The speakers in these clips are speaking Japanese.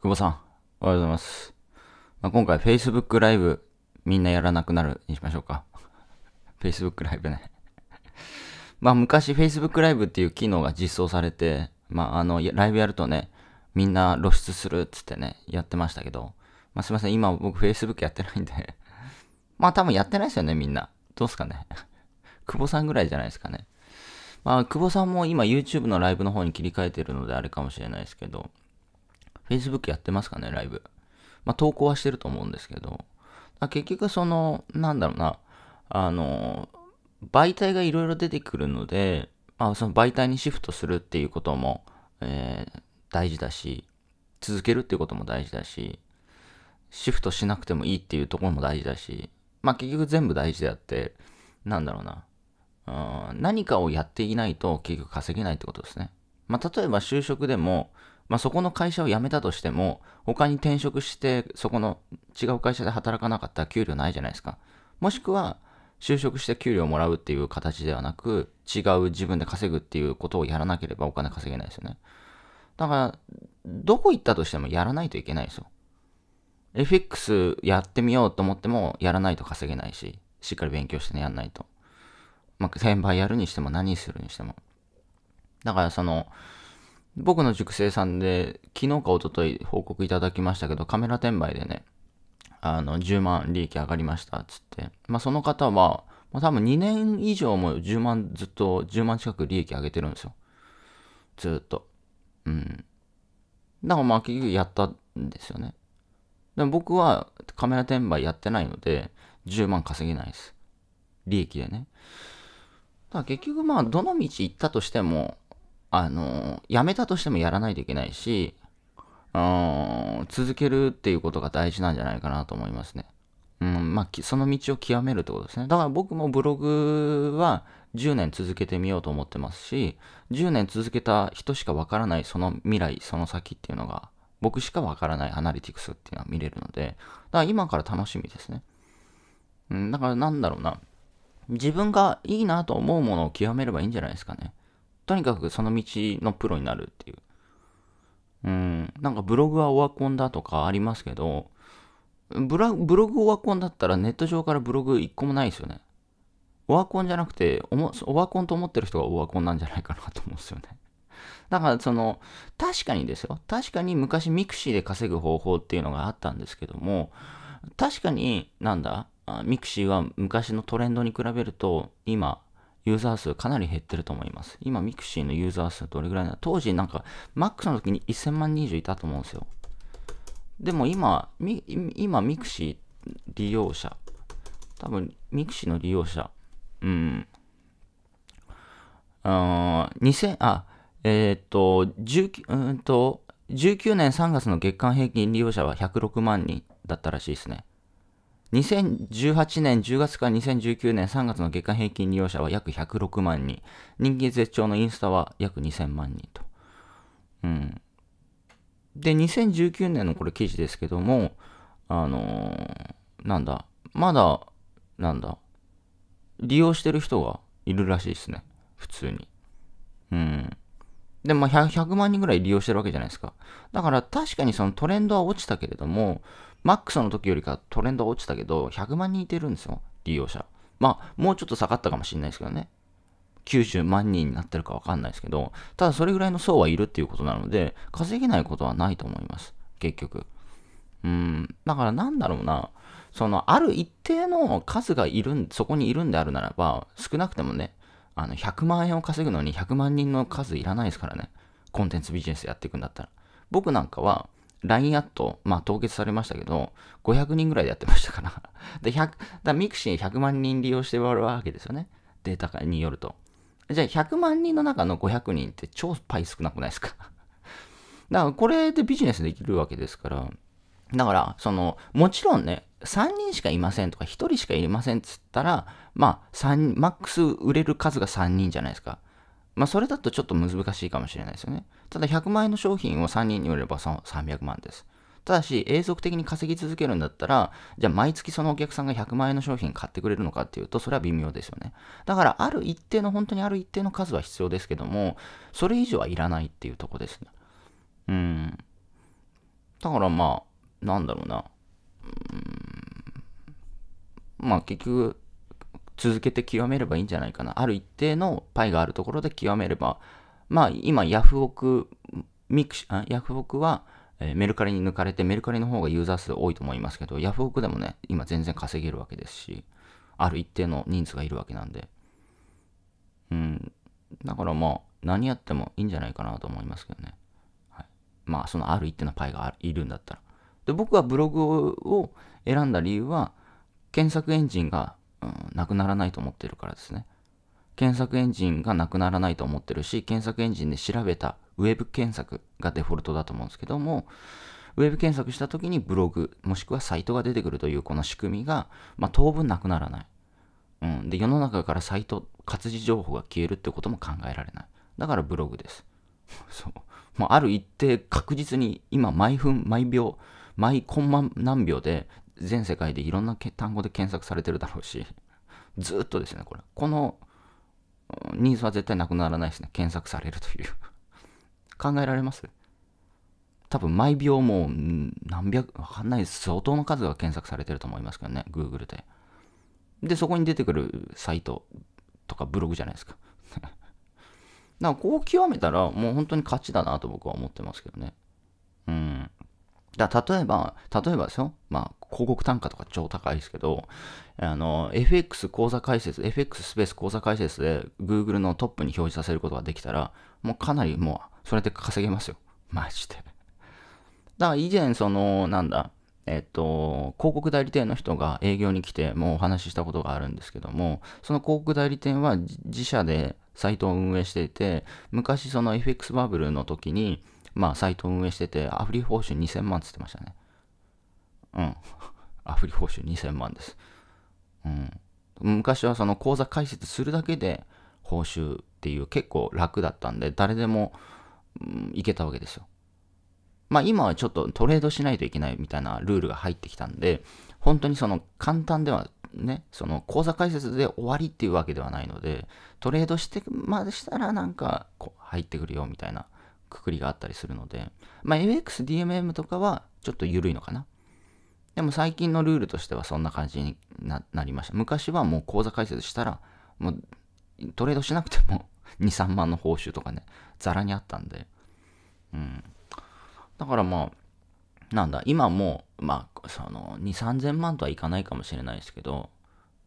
久保さん、おはようございます。まあ、今回 Facebook ライブみんなやらなくなるにしましょうか。Facebook ライブね まあ昔 Facebook ライブっていう機能が実装されて、まああの、ライブやるとね、みんな露出するっつってね、やってましたけど、まあすいません、今僕 Facebook やってないんで まあ多分やってないですよね、みんな。どうすかね久保さんぐらいじゃないですかね。まあ久保さんも今 YouTube のライブの方に切り替えてるのであれかもしれないですけど、Facebook やってますかね、ライブ。まあ、投稿はしてると思うんですけど、結局その、なんだろうな、あの、媒体がいろいろ出てくるので、まあ、その媒体にシフトするっていうことも、えー、大事だし、続けるっていうことも大事だし、シフトしなくてもいいっていうところも大事だし、まあ結局全部大事であって、なんだろうな、うん、何かをやっていないと結局稼げないってことですね。まあ例えば就職でも、まあ、そこの会社を辞めたとしても、他に転職して、そこの違う会社で働かなかったら給料ないじゃないですか。もしくは、就職して給料をもらうっていう形ではなく、違う自分で稼ぐっていうことをやらなければお金稼げないですよね。だから、どこ行ったとしてもやらないといけないですよ。FX やってみようと思っても、やらないと稼げないし、しっかり勉強してね、やんないと。まあ、1000倍やるにしても何するにしても。だからその、僕の塾生さんで、昨日か一昨日報告いただきましたけど、カメラ転売でね、あの、10万利益上がりましたつって。まあ、その方は、ま多分2年以上も10万、ずっと10万近く利益上げてるんですよ。ずっと。うん。だからまあ結局やったんですよね。でも僕はカメラ転売やってないので、10万稼げないです。利益でね。だから結局まあどの道行ったとしても、あの、やめたとしてもやらないといけないし、続けるっていうことが大事なんじゃないかなと思いますね。うん、まあ、その道を極めるってことですね。だから僕もブログは10年続けてみようと思ってますし、10年続けた人しかわからないその未来、その先っていうのが、僕しかわからないアナリティクスっていうのは見れるので、だから今から楽しみですね。うん、だからなんだろうな。自分がいいなと思うものを極めればいいんじゃないですかね。とにかくその道のプロになるっていう。うん、なんかブログはオワコンだとかありますけど、ブログオワコンだったらネット上からブログ一個もないですよね。オワコンじゃなくて、オワコンと思ってる人がオワコンなんじゃないかなと思うんですよね。だからその、確かにですよ。確かに昔ミクシーで稼ぐ方法っていうのがあったんですけども、確かに、なんだ、ミクシーは昔のトレンドに比べると、今、ユーザー数かなり減ってると思います。今、ミクシーのユーザー数どれぐらいな当時なんか、マックスの時に1000万人以上いたと思うんですよ。でも今、み今、ミクシー利用者、多分、ミクシーの利用者、うん、あ2000、あ、えー、っと、19、うんと、19年3月の月間平均利用者は106万人だったらしいですね。2018年10月から2019年3月の月間平均利用者は約106万人。人気絶頂のインスタは約2000万人と。うん。で、2019年のこれ記事ですけども、あのー、なんだ、まだ、なんだ、利用してる人がいるらしいですね。普通に。うん。で、も100、100万人ぐらい利用してるわけじゃないですか。だから確かにそのトレンドは落ちたけれども、マックスの時よりかトレンド落ちたけど、100万人いてるんですよ、利用者。まあ、もうちょっと下がったかもしれないですけどね。90万人になってるかわかんないですけど、ただそれぐらいの層はいるっていうことなので、稼げないことはないと思います。結局。うん。だからなんだろうな。その、ある一定の数がいるん、そこにいるんであるならば、少なくてもね、あの、100万円を稼ぐのに100万人の数いらないですからね。コンテンツビジネスやっていくんだったら。僕なんかは、LINE アット、まあ、凍結されましたけど、500人ぐらいでやってましたから。で、100、だミクシー100万人利用して終わるわけですよね。データによると。じゃあ100万人の中の500人って超パイ少なくないですか。だからこれでビジネスできるわけですから。だから、その、もちろんね、3人しかいませんとか1人しかいませんっつったら、まあ、3、マックス売れる数が3人じゃないですか。まあ、それだとちょっと難しいかもしれないですよね。ただ100万円の商品を3人に売れば300万です。ただし、永続的に稼ぎ続けるんだったら、じゃあ毎月そのお客さんが100万円の商品買ってくれるのかっていうと、それは微妙ですよね。だから、ある一定の、本当にある一定の数は必要ですけども、それ以上はいらないっていうとこですね。うん。だからまあ、なんだろうな。うん。まあ結局、続けて極めればいいんじゃないかな。ある一定のパイがあるところで極めれば、まあ今ヤフオク、ミクシ、ヤフオクは、えメルカリに抜かれて、メルカリの方がユーザー数多いと思いますけど、ヤフオクでもね、今全然稼げるわけですし、ある一定の人数がいるわけなんで。うん。だからまあ、何やってもいいんじゃないかなと思いますけどね。はい、まあ、そのある一定のパイがいるんだったら。で、僕はブログを選んだ理由は、検索エンジンがなくならないと思ってるからですね。検索エンジンがなくならないと思ってるし、検索エンジンで調べたウェブ検索がデフォルトだと思うんですけども、ウェブ検索した時にブログ、もしくはサイトが出てくるというこの仕組みが、まあ、当分なくならない。うん。で、世の中からサイト、活字情報が消えるってことも考えられない。だからブログです。そう。まあ、ある一定確実に今毎分毎秒、毎コンマ何秒で全世界でいろんな単語で検索されてるだろうし、ずっとですね、これ、このニーズは絶対なくならないですね。検索されるという 考えられます多分、毎秒もう何百、わかんない相当の数が検索されてると思いますけどね、Google で。で、そこに出てくるサイトとかブログじゃないですか。だからこう極めたらもう本当に勝ちだなと僕は思ってますけどね。うん。だ例えば、例えばですよ。まあ、広告単価とか超高いですけど、あの、FX 講座解説、FX スペース講座解説で Google のトップに表示させることができたら、もうかなりもう、それで稼げますよ。マジで。だから以前、その、なんだ、えっと、広告代理店の人が営業に来て、もうお話ししたことがあるんですけども、その広告代理店は自社でサイトを運営していて、昔その FX バブルの時に、まあサイトを運営してて、アフリ報酬2000万つってましたね。うん。アフリ報酬2000万です。うん。昔はその口座開設するだけで報酬っていう結構楽だったんで、誰でも、うん、いけたわけですよ。まあ今はちょっとトレードしないといけないみたいなルールが入ってきたんで、本当にその簡単ではね、その口座開設で終わりっていうわけではないので、トレードしてまでしたらなんかこう入ってくるよみたいなくくりがあったりするので、まあ AXDMM とかはちょっと緩いのかな。でも最近のルールとしてはそんな感じになりました。昔はもう口座開設したら、もうトレードしなくても2、3 万の報酬とかね、ざらにあったんで。うん。だからまあ、なんだ、今も、まあ、その、2、3000万とはいかないかもしれないですけど、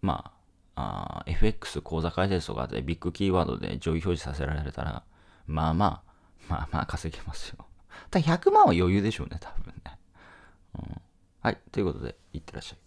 まあ、あ FX 口座開設とかでビッグキーワードで上位表示させられたら、まあまあ、まあまあ稼げますよ。ただ100万は余裕でしょうね、多分ね。うんはい、ということで、いってらっしゃい。